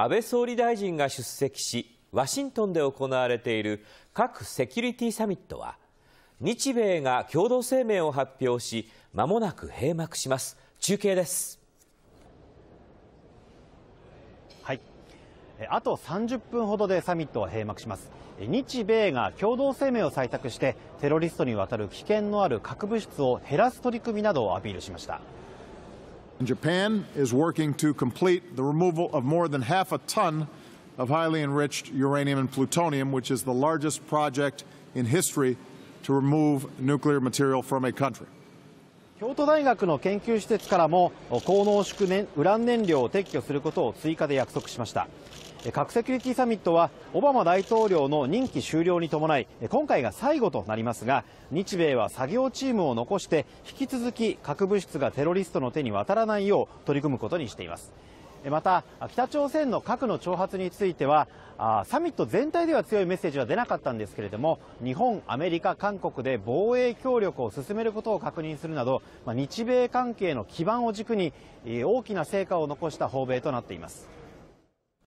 安倍総理大臣が出席しワシントンで行われている核セキュリティサミットは日米が共同声明を発表しまもなく閉幕します中継ですはいあと30分ほどでサミットは閉幕します日米が共同声明を採択してテロリストにわたる危険のある核物質を減らす取り組みなどをアピールしました Japan is working to complete the removal of more than half a ton of highly enriched uranium and plutonium, which is the largest project in history to remove nuclear material from a country. 京都大学の研究施設からも高濃縮燃ウラン燃料を撤去することを追加で約束しました核セキュリティサミットはオバマ大統領の任期終了に伴い今回が最後となりますが日米は作業チームを残して引き続き核物質がテロリストの手に渡らないよう取り組むことにしていますまた、北朝鮮の核の挑発についてはサミット全体では強いメッセージは出なかったんですけれども日本、アメリカ、韓国で防衛協力を進めることを確認するなど日米関係の基盤を軸に大きな成果を残した訪米となっています。